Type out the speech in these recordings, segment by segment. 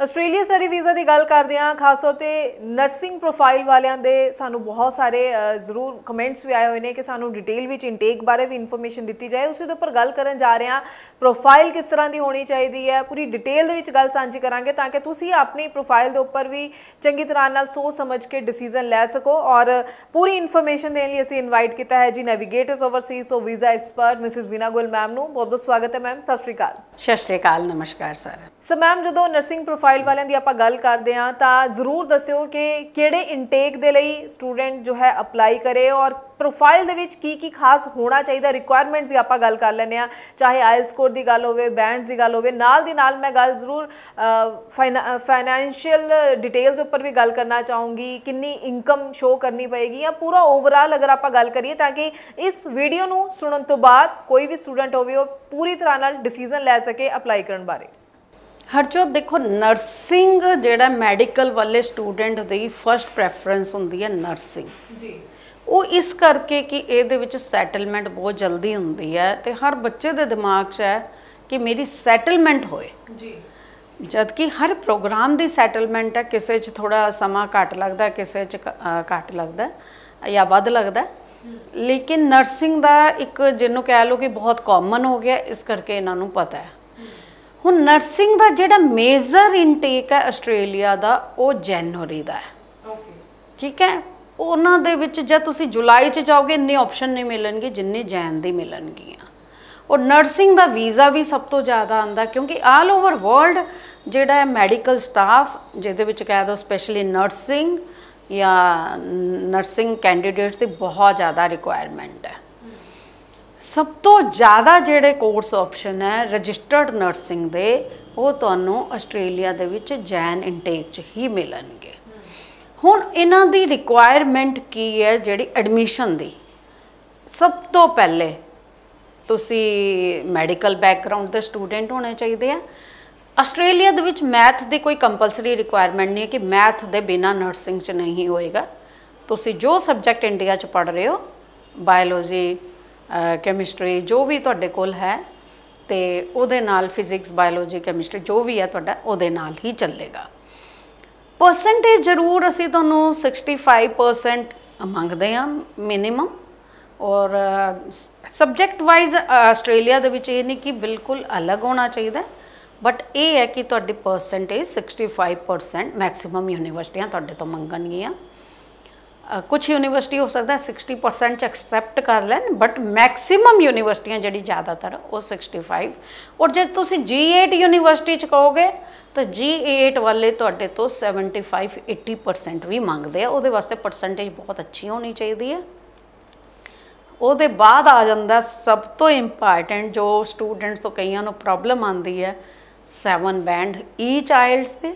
Australia study visa ਦੀ ਗੱਲ ਕਰਦੇ ਆ ਖਾਸ ਤੌਰ ਤੇ ਨਰਸਿੰਗ ਪ੍ਰੋਫਾਈਲ ਵਾਲਿਆਂ ਦੇ ਸਾਨੂੰ ਬਹੁਤ ਸਾਰੇ ਜ਼ਰੂਰ ਕਮੈਂਟਸ ਵੀ ਆਏ ਹੋਏ ਨੇ ਕਿ ਸਾਨੂੰ ਡਿਟੇਲ ਵਿੱਚ ਇਨਟੇਕ ਬਾਰੇ ਵੀ ਇਨਫੋਰਮੇਸ਼ਨ ਦਿੱਤੀ ਜਾਏ ਉਸੇ ਦੇ ਉੱਪਰ ਗੱਲ ਕਰਨ ਜਾ ਰਹੇ ਆ ਪ੍ਰੋਫਾਈਲ ਕਿਸ ਤਰ੍ਹਾਂ ਦੀ ਹੋਣੀ ਚਾਹੀਦੀ ਹੈ ਪੂਰੀ ਡਿਟੇਲ ਦੇ ਵਿੱਚ ਗੱਲ ਸਾਂਝੀ ਕਰਾਂਗੇ ਤਾਂ ਕਿ ਤੁਸੀਂ ਆਪਣੀ ਪ੍ਰੋਫਾਈਲ ਦੇ ਉੱਪਰ ਵੀ ਚੰਗੀ ਤਰ੍ਹਾਂ ਨਾਲ ਸੋਚ ਸਮਝ ਕੇ ਡਿਸੀਜਨ ਲੈ ਸਕੋ ਔਰ ਪੂਰੀ ਇਨਫੋਰਮੇਸ਼ਨ ਦੇਣ ਲਈ ਅਸੀਂ ਇਨਵਾਈਟ ਕੀਤਾ ਹੈ ਜੀ Navigators Overseas so visa expert Mrs Veena Goel ma'am ਨੂੰ ਬਹੁਤ ਬਹੁਤ ਸਵਾਗਤ ਹੈ ਮੈਮ ਸਤਿ ਸ਼੍ਰੀ ਅਕਾਲ ਸਤਿ ਸ਼੍ਰੀ ਅਕਾਲ ਨਮਸਕਾਰ ਸਰ ਸੋ ਮੈਮ ਜਦੋਂ ਨਰਸਿੰਗ ਪ੍ਰੋਫਾਈਲ ਆਇਲ ਵਾਲਿਆਂ ਦੀ ਆਪਾਂ ਗੱਲ ਕਰਦੇ ਆ ਤਾਂ ਜ਼ਰੂਰ ਦੱਸਿਓ ਕਿ ਕਿਹੜੇ ਇਨਟੇਕ ਦੇ ਲਈ ਸਟੂਡੈਂਟ ਜੋ ਹੈ ਅਪਲਾਈ ਕਰੇ ਔਰ ਪ੍ਰੋਫਾਈਲ ਦੇ ਵਿੱਚ ਕੀ ਕੀ ਖਾਸ ਹੋਣਾ ਚਾਹੀਦਾ ਰਿਕੁਆਇਰਮੈਂਟਸ ਦੀ ਆਪਾਂ ਗੱਲ ਕਰ ਲੈਨੇ ਆ ਚਾਹੇ ਆਇਲ ਸਕੋਰ ਦੀ ਗੱਲ ਹੋਵੇ ਬੈਂਡਸ ਦੀ ਗੱਲ ਹੋਵੇ ਨਾਲ ਦੀ ਨਾਲ ਮੈਂ ਗੱਲ ਜ਼ਰੂਰ ਫਾਈਨੈਂਸ਼ੀਅਲ ਡਿਟੇਲਸ ਉੱਪਰ ਵੀ ਗੱਲ ਕਰਨਾ ਚਾਹੂੰਗੀ ਕਿੰਨੀ ਇਨਕਮ ਸ਼ੋ ਕਰਨੀ ਪਏਗੀ ਜਾਂ ਪੂਰਾ ਓਵਰਆਲ ਅਗਰ ਆਪਾਂ ਗੱਲ ਕਰੀਏ ਤਾਂ ਕਿ ਇਸ ਵੀਡੀਓ ਨੂੰ ਸੁਣਨ ਤੋਂ ਬਾਅਦ ਕੋਈ ਵੀ ਸਟੂਡੈਂਟ ਹੋਵੇ ਉਹ ਪੂਰੀ ਤਰ੍ਹਾਂ ਨਾਲ ਡਿਸੀਜਨ ਲੈ ਸਕੇ ਅਪਲਾਈ ਕਰਨ ਬਾਰੇ ਹਰਜੋਤ ਦੇਖੋ ਨਰਸਿੰਗ ਜਿਹੜਾ ਮੈਡੀਕਲ ਵਾਲੇ ਸਟੂਡੈਂਟ ਦੀ ਫਰਸਟ ਪ੍ਰੈਫਰੈਂਸ ਹੁੰਦੀ ਹੈ ਨਰਸਿੰਗ ਜੀ ਉਹ ਇਸ ਕਰਕੇ ਕਿ ਇਹਦੇ ਵਿੱਚ ਸੈਟਲਮੈਂਟ ਬਹੁਤ ਜਲਦੀ ਹੁੰਦੀ ਹੈ ਤੇ ਹਰ ਬੱਚੇ ਦੇ ਦਿਮਾਗ 'ਚ ਹੈ ਕਿ ਮੇਰੀ ਸੈਟਲਮੈਂਟ ਹੋਏ ਜੀ ਜਦ ਕਿ ਹਰ ਪ੍ਰੋਗਰਾਮ ਦੀ ਸੈਟਲਮੈਂਟ ਹੈ ਕਿਸੇ 'ਚ ਥੋੜਾ ਸਮਾਂ ਘੱਟ ਲੱਗਦਾ ਕਿਸੇ 'ਚ ਘੱਟ ਲੱਗਦਾ ਜਾਂ ਵੱਧ ਲੱਗਦਾ ਲੇਕਿਨ ਨਰਸਿੰਗ ਦਾ ਇੱਕ ਜਿਹਨੂੰ ਕਹਿ ਲਓ ਕਿ ਬਹੁਤ ਕਾਮਨ ਹੋ ਗਿਆ ਇਸ ਕਰਕੇ ਇਹਨਾਂ ਨੂੰ ਪਤਾ ਹੈ ਹੁਣ ਨਰਸਿੰਗ ਦਾ ਜਿਹੜਾ ਮੇਜਰ ਇਨਟੇਕ ਹੈ ਆਸਟ੍ਰੇਲੀਆ ਦਾ ਉਹ ਜਨਵਰੀ ਦਾ ਹੈ ਓਕੇ ਠੀਕ ਹੈ ਉਹਨਾਂ ਦੇ ਵਿੱਚ ਜੇ ਤੁਸੀਂ ਜੁਲਾਈ ਚ ਜਾਓਗੇ ਇੰਨੇ ਆਪਸ਼ਨ ਨਹੀਂ ਮਿਲਣਗੇ ਜਿੰਨੇ ਜੈਨ ਦੇ ਮਿਲਣਗੀਆਂ ਔਰ ਨਰਸਿੰਗ ਦਾ ਵੀਜ਼ਾ ਵੀ ਸਭ ਤੋਂ ਜ਼ਿਆਦਾ ਆਂਦਾ ਕਿਉਂਕਿ ਆਲ ਓਵਰ ਵਰਲਡ ਜਿਹੜਾ ਹੈ ਮੈਡੀਕਲ ਸਟਾਫ ਜਿਹਦੇ ਵਿੱਚ ਕਹਿ ਦੋ ਸਪੈਸ਼ਲੀ ਨਰਸਿੰਗ ਜਾਂ ਨਰਸਿੰਗ ਕੈਂਡੀਡੇਟਸ ਦੀ ਬਹੁਤ ਜ਼ਿਆਦਾ ਰਿਕੁਆਇਰਮੈਂਟ ਹੈ ਸਭ ਤੋਂ ਜ਼ਿਆਦਾ ਜਿਹੜੇ ਕੋਰਸ ਆਪਸ਼ਨ ਹੈ ਰਜਿਸਟਰਡ ਨਰਸਿੰਗ ਦੇ ਉਹ ਤੁਹਾਨੂੰ ਆਸਟ੍ਰੇਲੀਆ ਦੇ ਵਿੱਚ ਜੈਨ ਇਨਟੇਕ 'ਚ ਹੀ ਮਿਲਣਗੇ ਹੁਣ ਇਹਨਾਂ ਦੀ ਰਿਕੁਆਇਰਮੈਂਟ ਕੀ ਹੈ ਜਿਹੜੀ ਐਡਮਿਸ਼ਨ ਦੀ ਸਭ ਤੋਂ ਪਹਿਲੇ ਤੁਸੀਂ ਮੈਡੀਕਲ ਬੈਕਗ੍ਰਾਉਂਡ ਦੇ ਸਟੂਡੈਂਟ ਹੋਣੇ ਚਾਹੀਦੇ ਆ ਆਸਟ੍ਰੇਲੀਆ ਦੇ ਵਿੱਚ ਮੈਥ ਦੀ ਕੋਈ ਕੰਪਲਸਰੀ ਰਿਕੁਆਇਰਮੈਂਟ ਨਹੀਂ ਹੈ ਕਿ ਮੈਥ ਦੇ ਬਿਨਾ ਨਰਸਿੰਗ 'ਚ ਨਹੀਂ ਹੋਏਗਾ ਤੁਸੀਂ ਜੋ ਸਬਜੈਕਟ ਇੰਡੀਆ 'ਚ ਪੜ੍ਹ ਰਹੇ ਹੋ ਬਾਇਓਲੋਜੀ ਕੈਮਿਸਟਰੀ ਜੋ ਵੀ ਤੁਹਾਡੇ ਕੋਲ ਹੈ ਤੇ ਉਹਦੇ ਨਾਲ ਫਿਜ਼ਿਕਸ ਬਾਇਓਲੋਜੀ ਕੈਮਿਸਟਰੀ ਜੋ ਵੀ ਹੈ ਤੁਹਾਡਾ ਉਹਦੇ ਨਾਲ ਹੀ ਚੱਲੇਗਾ ਪਰਸੈਂਟੇਜ ਜ਼ਰੂਰ ਅਸੀਂ ਤੁਹਾਨੂੰ 65% ਮੰਗਦੇ ਆ ਮਿਨੀਮਮ ਔਰ ਸਬਜੈਕਟ ਵਾਈਜ਼ ਆਸਟ੍ਰੇਲੀਆ ਦੇ ਵਿੱਚ ਇਹ ਨਹੀਂ ਕਿ ਬਿਲਕੁਲ ਅਲੱਗ ਹੋਣਾ ਚਾਹੀਦਾ ਬਟ ਇਹ ਹੈ ਕਿ ਤੁਹਾਡੀ ਪਰਸੈਂਟੇਜ 65% ਮੈਕਸਿਮਮ ਯੂਨੀਵਰਸਿਟੀਆਂ ਤੁਹਾਡੇ ਤੋਂ ਮੰਗਣਗੀਆਂ ਕੁਝ ਯੂਨੀਵਰਸਿਟੀ ਹੋ ਸਕਦਾ 60% ਚ ਐਕਸੈਪਟ ਕਰ ਲੈਣ ਬਟ ਮੈਕਸਿਮਮ ਯੂਨੀਵਰਸਿਟੀਆਂ ਜਿਹੜੀ ਜ਼ਿਆਦਾਤਰ ਉਹ 65 ਔਰ ਜੇ ਤੁਸੀਂ G8 ਯੂਨੀਵਰਸਿਟੀ ਚ ਕਹੋਗੇ ਤਾਂ G8 ਵਾਲੇ ਤੁਹਾਡੇ ਤੋਂ 75 80% ਵੀ ਮੰਗਦੇ ਆ ਉਹਦੇ ਵਾਸਤੇ ਪਰਸੈਂਟੇਜ ਬਹੁਤ ਅੱਛੀ ਹੋਣੀ ਚਾਹੀਦੀ ਹੈ ਉਹਦੇ ਬਾਅਦ ਆ ਜਾਂਦਾ ਸਭ ਤੋਂ ਇੰਪੋਰਟੈਂਟ ਜੋ ਸਟੂਡੈਂਟਸ ਤੋਂ ਕਈਆਂ ਨੂੰ ਪ੍ਰੋਬਲਮ ਆਂਦੀ ਹੈ 7 ਬੈਂਡ ਈਚ ਆਇਲਸ ਤੇ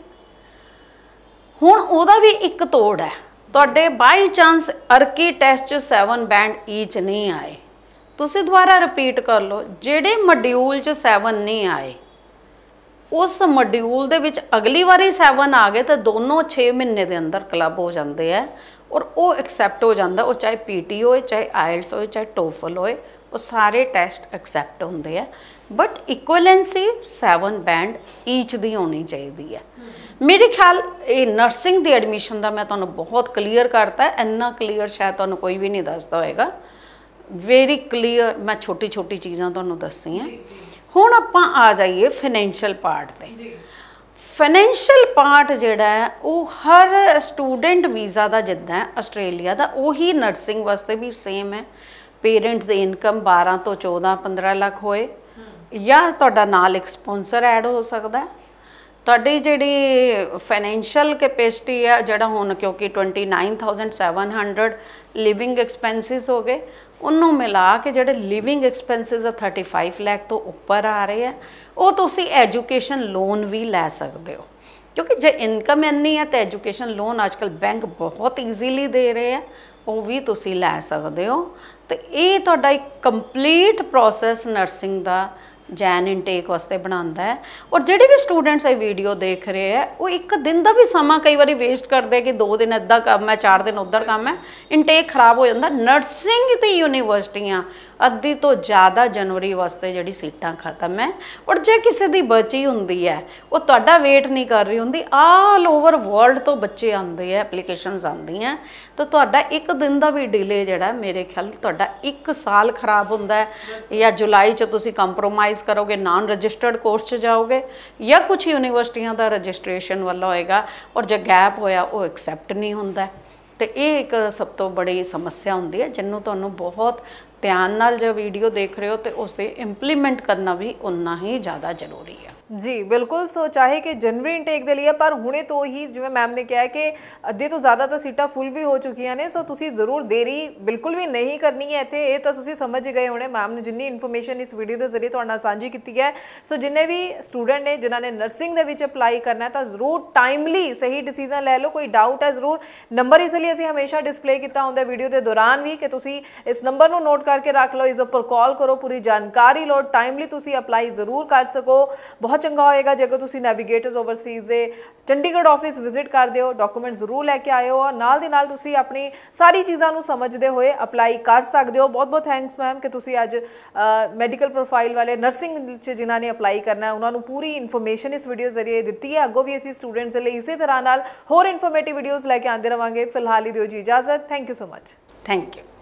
ਹੁਣ ਉਹਦਾ ਵੀ ਇੱਕ ਤੋੜ ਹੈ ਤੁਹਾਡੇ ਬਾਈ ਚਾਂਸ ਅਰਕੀ ਟੈਸਟ 'ਚ 7 ਬੈਂਡ ਈਚ ਨਹੀਂ ਆਏ ਤੁਸੀਂ ਦੁਬਾਰਾ ਰਿਪੀਟ ਕਰ ਲਓ ਜਿਹੜੇ ਮੋਡਿਊਲ 'ਚ 7 ਨਹੀਂ ਆਏ ਉਸ ਮੋਡਿਊਲ ਦੇ ਵਿੱਚ ਅਗਲੀ ਵਾਰੀ 7 ਆ ਗਏ ਤਾਂ ਦੋਨੋਂ 6 ਮਹੀਨੇ ਦੇ ਅੰਦਰ ਕਲੱਬ ਹੋ ਜਾਂਦੇ ਆ ਔਰ ਉਹ ਐਕਸੈਪਟ ਹੋ ਜਾਂਦਾ ਉਹ ਚਾਹੇ ਪੀਟੀ ਹੋਏ ਚਾਹੇ ਆਇਲਸ ਹੋਏ ਚਾਹੇ ਟੋਫਲ ਹੋਏ ਉਹ ਸਾਰੇ ਟੈਸਟ ਐਕਸੈਪਟ ਹੁੰਦੇ ਆ ਬਟ ਇਕੁਇਲੈਂਸੀ 7 ਬੈਂਡ ਈਚ ਦੀ ਹੋਣੀ ਚਾਹੀਦੀ ਹੈ ਮੇਰੇ ਖਿਆਲ ਇਹ ਨਰਸਿੰਗ ਦੇ ਐਡਮਿਸ਼ਨ ਦਾ ਮੈਂ ਤੁਹਾਨੂੰ ਬਹੁਤ ਕਲੀਅਰ ਕਰਤਾ ਇੰਨਾ ਕਲੀਅਰ ਸ਼ਾਇਦ ਤੁਹਾਨੂੰ ਕੋਈ ਵੀ ਨਹੀਂ ਦੱਸਦਾ ਹੋਏਗਾ ਵੈਰੀ ਕਲੀਅਰ ਮੈਂ ਛੋਟੀ ਛੋਟੀ ਚੀਜ਼ਾਂ ਤੁਹਾਨੂੰ ਦੱਸੀਆਂ ਹੁਣ ਆਪਾਂ ਆ ਜਾਈਏ ਫਾਈਨੈਂਸ਼ੀਅਲ ਪਾਰਟ ਤੇ ਜੀ ਫਾਈਨੈਂਸ਼ੀਅਲ ਪਾਰਟ ਜਿਹੜਾ ਹੈ ਉਹ ਹਰ ਸਟੂਡੈਂਟ ਵੀਜ਼ਾ ਦਾ ਜਿੱਦਾਂ ਆਸਟ੍ਰੇਲੀਆ ਦਾ ਉਹੀ ਨਰਸਿੰਗ ਵਾਸਤੇ ਵੀ ਸੇਮ ਹੈ ਪੇਰੈਂਟਸ ਦੀ ਇਨਕਮ 12 ਤੋਂ 14 15 ਲੱਖ ਹੋਏ ਜਾਂ ਤੁਹਾਡਾ ਨਾਲ ਇੱਕ ਸਪਾਂਸਰ ਐਡ ਹੋ ਸਕਦਾ ਹੈ ਤੁਹਾਡੀ ਜਿਹੜੀ ਫਾਈਨੈਂਸ਼ੀਅਲ ਕੈਪੈਸਿਟੀ ਹੈ ਜਿਹੜਾ ਹੁਣ ਕਿਉਂਕਿ 29700 ਲਿਵਿੰਗ ਐਕਸਪੈਂਸਸ ਹੋ ਗਏ ਉਹਨੂੰ ਮਿਲਾ ਕੇ ਜਿਹੜੇ ਲਿਵਿੰਗ ਐਕਸਪੈਂਸਸ ਆ 35 ਲੱਖ ਤੋਂ ਉੱਪਰ ਆ ਰਹੇ ਆ ਉਹ ਤੁਸੀਂ ਐਜੂਕੇਸ਼ਨ ਲੋਨ ਵੀ ਲੈ ਸਕਦੇ ਹੋ ਕਿਉਂਕਿ ਜੇ ਇਨਕਮ ਇੰਨੀ ਹੈ ਤਾਂ ਐਜੂਕੇਸ਼ਨ ਲੋਨ ਅੱਜਕੱਲ ਬੈਂਕ ਬਹੁਤ ਈਜ਼ੀਲੀ ਦੇ ਰਹੇ ਆ ਉਹ ਵੀ ਤੁਸੀਂ ਲੈ ਸਕਦੇ ਹੋ ਤੇ ਇਹ ਤੁਹਾਡਾ ਇੱਕ ਕੰਪਲੀਟ ਪ੍ਰੋਸੈਸ ਨਰਸਿੰਗ ਦਾ ਜੈਨ ਇਨਟੇਕ ਵਾਸਤੇ ਬਣਾਉਂਦਾ ਹੈ ਔਰ ਜਿਹੜੇ ਵੀ ਸਟੂਡੈਂਟਸ ਇਹ ਵੀਡੀਓ ਦੇਖ ਰਹੇ ਹੈ ਉਹ ਇੱਕ ਦਿਨ ਦਾ ਵੀ ਸਮਾਂ ਕਈ ਵਾਰੀ ਵੇਸਟ ਕਰਦੇ ਕਿ ਦੋ ਦਿਨ ਇਦਾਂ ਕੰਮ ਹੈ ਚਾਰ ਦਿਨ ਉਧਰ ਕੰਮ ਹੈ ਇਨਟੇਕ ਖਰਾਬ ਹੋ ਜਾਂਦਾ ਨਰਸਿੰਗ ਤੇ ਯੂਨੀਵਰਸਿਟੀਆਂ ਅੱਧੀ ਤੋਂ ਜ਼ਿਆਦਾ ਜਨਵਰੀ ਵਾਸਤੇ ਜਿਹੜੀ ਸੀਟਾਂ ਖਤਮ ਹੈ ਔਰ ਜੇ ਕਿਸੇ ਦੀ ਬਚੀ ਹੁੰਦੀ ਹੈ ਉਹ ਤੁਹਾਡਾ ਵੇਟ ਨਹੀਂ ਕਰ ਰਹੀ ਹੁੰਦੀ ਆਲ ਓਵਰ ਵਰਲਡ ਤੋਂ ਬੱਚੇ ਆਉਂਦੇ ਆ ਐਪਲੀਕੇਸ਼ਨਸ ਆਉਂਦੀਆਂ ਤਾਂ ਤੁਹਾਡਾ ਇੱਕ ਦਿਨ ਦਾ ਵੀ ਡਿਲੇ ਜਿਹੜਾ ਮੇਰੇ ਖਿਆਲ ਤੁਹਾਡਾ ਇੱਕ ਸਾਲ ਖਰਾਬ ਹੁੰਦਾ ਹੈ ਜਾਂ ਜੁਲਾਈ 'ਚ ਤੁਸੀਂ ਕੰਪਰੋਮਾਈਜ਼ ਚੁਆਇਸ ਕਰੋਗੇ ਨਾਨ ਰਜਿਸਟਰਡ ਕੋਰਸ 'ਚ ਜਾਓਗੇ ਜਾਂ ਕੁਝ ਯੂਨੀਵਰਸਿਟੀਆਂ ਦਾ ਰਜਿਸਟ੍ਰੇਸ਼ਨ ਵਾਲਾ ਹੋਏਗਾ ਔਰ ਜੇ ਗੈਪ ਹੋਇਆ ਉਹ ਐਕਸੈਪਟ ਨਹੀਂ ਹੁੰਦਾ ਤੇ ਇਹ ਇੱਕ ਸਭ ਤੋਂ ਬੜੀ ਸਮੱਸਿਆ ਹੁੰਦੀ ਹੈ ਜਿੰਨੂੰ ਤੁਹਾਨੂੰ ਬਹੁਤ ਧਿਆਨ ਨਾਲ ਜੇ ਵੀਡੀਓ ਦੇਖ ਰਹੇ ਹੋ ਤੇ ਉਸੇ ਇੰਪਲੀਮੈਂਟ ਕਰਨਾ ਵੀ ਉਨਾ ਹੀ ਜ਼ਿਆਦਾ ਜ਼ਰੂਰੀ ਹੈ ਜੀ ਬਿਲਕੁਲ ਸੋ ਚਾਹੇ ਕਿ ਜਨਵਰੀ ਇਨਟੇਕ ਦੇ ਲਈ ਪਰ ਹੁਣੇ ਤੋਂ ਹੀ ਜਿਵੇਂ ਮੈਮ ਨੇ ਕਿਹਾ ਕਿ ਅੱਧੇ ਤੋਂ ਜ਼ਿਆਦਾ ਤਾਂ ਸੀਟਾਂ ਫੁੱਲ ਵੀ ਹੋ ਚੁੱਕੀਆਂ ਨੇ ਸੋ ਤੁਸੀਂ ਜ਼ਰੂਰ ਦੇਰੀ ਬਿਲਕੁਲ ਵੀ ਨਹੀਂ ਕਰਨੀ ਹੈ ਇੱਥੇ ਇਹ ਤਾਂ ਤੁਸੀਂ ਸਮਝ ਗਏ ਹੋਣੇ ਮੈਮ ਨੇ ਜਿੰਨੀ ਇਨਫੋਰਮੇਸ਼ਨ ਇਸ ਵੀਡੀਓ ਦੇ ਜ਼ਰੀਏ ਤੁਹਾਡਾ ਸਾਂਝੀ ਕੀਤੀ ਹੈ ਸੋ ਜਿੰਨੇ ਵੀ ਸਟੂਡੈਂਟ ਨੇ ਜਿਨ੍ਹਾਂ ਨੇ ਨਰਸਿੰਗ ਦੇ ਵਿੱਚ ਅਪਲਾਈ ਕਰਨਾ ਤਾਂ ਜ਼ਰੂਰ ਟਾਈਮਲੀ ਸਹੀ ਡਿਸੀਜਨ ਲੈ ਲਓ ਕੋਈ ਡਾਊਟ ਹੈ ਜ਼ਰੂਰ ਨੰਬਰ ਇਸ ਲਈ ਅਸੀਂ ਹਮੇਸ਼ਾ ਡਿਸਪਲੇ ਕੀਤਾ ਹੁੰਦਾ ਵੀਡੀਓ ਦੇ ਦੌਰਾਨ ਵੀ ਕਿ ਤੁਸੀਂ ਇਸ ਨੰਬਰ ਨੂੰ ਨੋਟ ਕਰਕੇ ਰੱਖ ਲਓ ਇਸ ਉੱਪਰ ਕਾਲ ਕਰੋ ਪੂਰੀ ਜਾਣਕਾਰੀ ਲਓ ਟਾਈਮਲੀ ਤੁਸੀਂ ਅਪਲਾਈ ਜ਼ਰੂਰ ਕਰ ਸਕੋ ਬਹੁਤ ਬਹੁਤ ਚੰਗਾ ਹੋਏਗਾ ਜੇਕਰ ਤੁਸੀਂ ਨੈਵੀਗੇਟਰਸ ਓਵਰਸੀਜ਼ ਦੇ ਚੰਡੀਗੜ੍ਹ ਆਫਿਸ ਵਿਜ਼ਿਟ ਕਰਦੇ ਹੋ ਡਾਕੂਮੈਂਟ ਜ਼ਰੂਰ ਲੈ ਕੇ ਆਇਓ ਔਰ ਨਾਲ ਦੀ ਨਾਲ ਤੁਸੀਂ ਆਪਣੀ ਸਾਰੀ ਚੀਜ਼ਾਂ ਨੂੰ ਸਮਝਦੇ ਹੋਏ ਅਪਲਾਈ ਕਰ ਸਕਦੇ ਹੋ ਬਹੁਤ ਬਹੁਤ ਥੈਂਕਸ ਮੈਮ ਕਿ ਤੁਸੀਂ ਅੱਜ ਮੈਡੀਕਲ ਪ੍ਰੋਫਾਈਲ ਵਾਲੇ ਨਰਸਿੰਗ ਚ ਜਿਨ੍ਹਾਂ ਨੇ ਅਪਲਾਈ ਕਰਨਾ ਹੈ ਉਹਨਾਂ ਨੂੰ ਪੂਰੀ ਇਨਫੋਰਮੇਸ਼ਨ ਇਸ ਵੀਡੀਓ ਜ਼ਰੀਏ ਦਿੱਤੀ ਹੈ ਅੱਗੋ ਵੀ ਅਸੀਂ ਸਟੂਡੈਂਟਸ ਦੇ ਲਈ ਇਸੇ ਤਰ੍ਹਾਂ ਨਾਲ ਹੋਰ ਇਨਫੋਰਮੇਟਿਵ ਵੀਡੀਓਜ਼ ਲੈ ਕੇ ਆਂਦੇ ਰਵਾਂਗੇ ਫਿਲਹਾਲ ਹੀ ਦਿਓ ਜੀ ਇਜਾਜ਼ਤ thank you so much thank you